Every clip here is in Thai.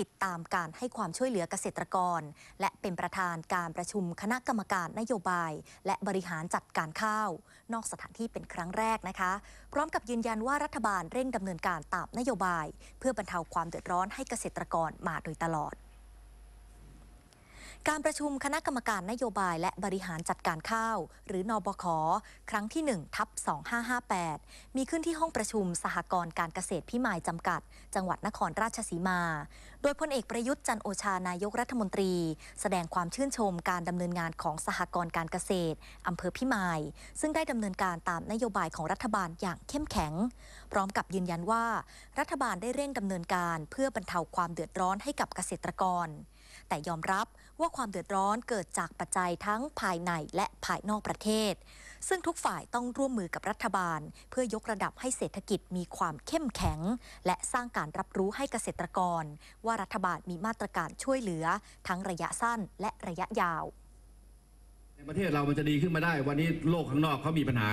ติดตามการให้ความช่วยเหลือเกษตรกร และเป็นประธานการประชุมคณะกรรมการนโยบาย และบริหารจัดการข้าว นอกสถานที่เป็นครั้งแรกนะคะพร้อมกับยืนยันว่ารัฐบาลเร่งดำเนินการตามนโยบาย เพื่อบรรเทาความเดือดร้อนให้เกษตรกรมาโดยตลอดการประชุมคณะกรรมการนโยบายและบริหารจัดการข้าว หรือนอบคครั้งที่1ทับ2558 มีขึ้นที่ห้องประชุมสหกรณ์การเกษตรพิมาย จำกัด จังหวัดนครราชสีมา โดยพลเอกประยุทธ์จันโอชานายกรัฐมนตรีแสดงความชื่นชมการดำเนินงานของสหกรณ์การเกษตร อำเภอพิมาย ซึ่งได้ดำเนินการตามนโยบายของรัฐบาลอย่างเข้มแข็ง พร้อมกับยืนยันว่ารัฐบาลได้เร่งดำเนินการเพื่อบรรเทาความเดือดร้อนให้กับเกษตรกร แต่ยอมรับว่าความเดือดร้อนเกิดจากปัจจัยทั้งภายในและภายนอกประเทศ ซึ่งทุกฝ่ายต้องร่วมมือกับรัฐบาล เพื่อยกระดับให้เศรษฐกิจมีความเข้มแข็ง และสร้างการรับรู้ให้เกษตรกร ว่ารัฐบาลมีมาตรการช่วยเหลือทั้งระยะสั้นและระยะยาว ในประเทศเรามันจะดีขึ้นมาได้ วันนี้โลกข้างนอกเขามีปัญหา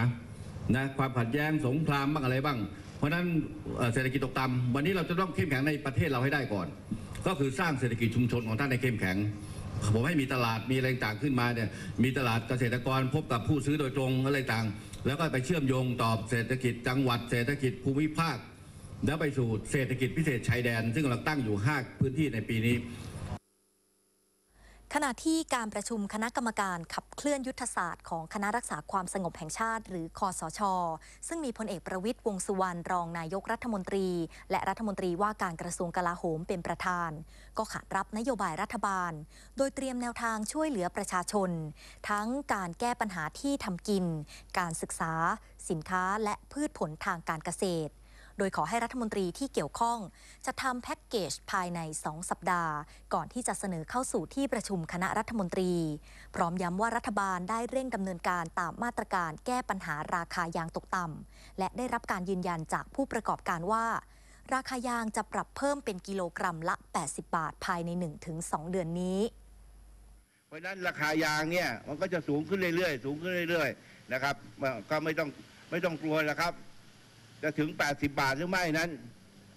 นะความขัดแย้งสงครามบ้างอะไรบ้าง เพราะนั้นเศรษฐกิจตกต่ำวันนี้เราจะต้องเข้มแข็งในประเทศเราให้ได้ก่อน ก็คือสร้างเศรษฐกิจชุมชนของท่านให้เข้มแข็งผมให้มีตลาดมีอะไรต่างขึ้นมาเนี่ยมีตลาดเกษตรกรพบกับผู้ซื้อโดยตรงอะไรต่าง แล้วก็ไปเชื่อมโยงต่อเศรษฐกิจจังหวัด เศรษฐกิจภูมิภาคแล้วไปสู่เศรษฐกิจพิเศษชายแดน ซึ่งกำลังตั้งอยู่5พื้นที่ในปีนี้ขณะที่การประชุมคณะกรรมการขับเคลื่อนยุทธศาสตร์ของคณะรักษาความสงบแห่งชาติ หรือคอสช ซึ่งมีพลเอกประวิทย์วงสุวรรณรองนายกรัฐมนตรี และรัฐมนตรีว่าการกระทรวงกลาโหมเป็นประธาน ก็ขานรับนโยบายรัฐบาล โดยเตรียมแนวทางช่วยเหลือประชาชน ทั้งการแก้ปัญหาที่ทำกิน การศึกษา สินค้าและพืชผลทางการเกษตรโดยขอให้รัฐมนตรีที่เกี่ยวข้อง จะทำแพ็กเกจภายใน 2 สัปดาห์ ก่อนที่จะเสนอเข้าสู่ที่ประชุมคณะรัฐมนตรี พร้อมย้ำว่ารัฐบาลได้เร่งดำเนินการตามมาตรการแก้ปัญหาราคายางตกต่ำและได้รับการยืนยันจากผู้ประกอบการว่าราคายางจะปรับเพิ่มเป็นกิโลกรัมละ 80 บาทภายใน 1-2 เดือนนี้ เพราะนั้นราคายางเนี่ยมันก็จะสูงขึ้นเรื่อยๆ สูงขึ้นเรื่อย ๆ นะครับ ก็ไม่ต้องไม่ต้องกลัวนะครับจะถึง 80 บาทหรือไม่นั้น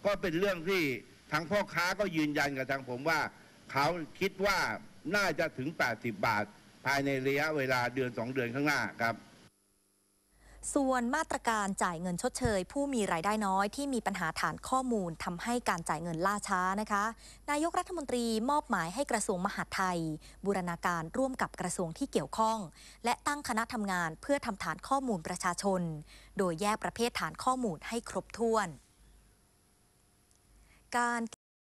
ก็เป็นเรื่องที่ทางพ่อค้าก็ยืนยันกับทางผมว่า เขาคิดว่าน่าจะถึง 80 บาท ภายในระยะเวลาเดือน 2 เดือนข้างหน้าครับส่วนมาตรการจ่ายเงินชดเชย ผู้มีรายได้น้อยที่มีปัญหาฐานข้อมูลทำให้การจ่ายเงินล่าช้านะคะ นายกรัฐมนตรีมอบหมายให้กระทรวงมหาดไทย บูรณาการร่วมกับกระทรวงที่เกี่ยวข้อง และตั้งคณะทำงานเพื่อทำฐานข้อมูลประชาชน โดยแยกประเภทฐานข้อมูลให้ครบถ้วน การ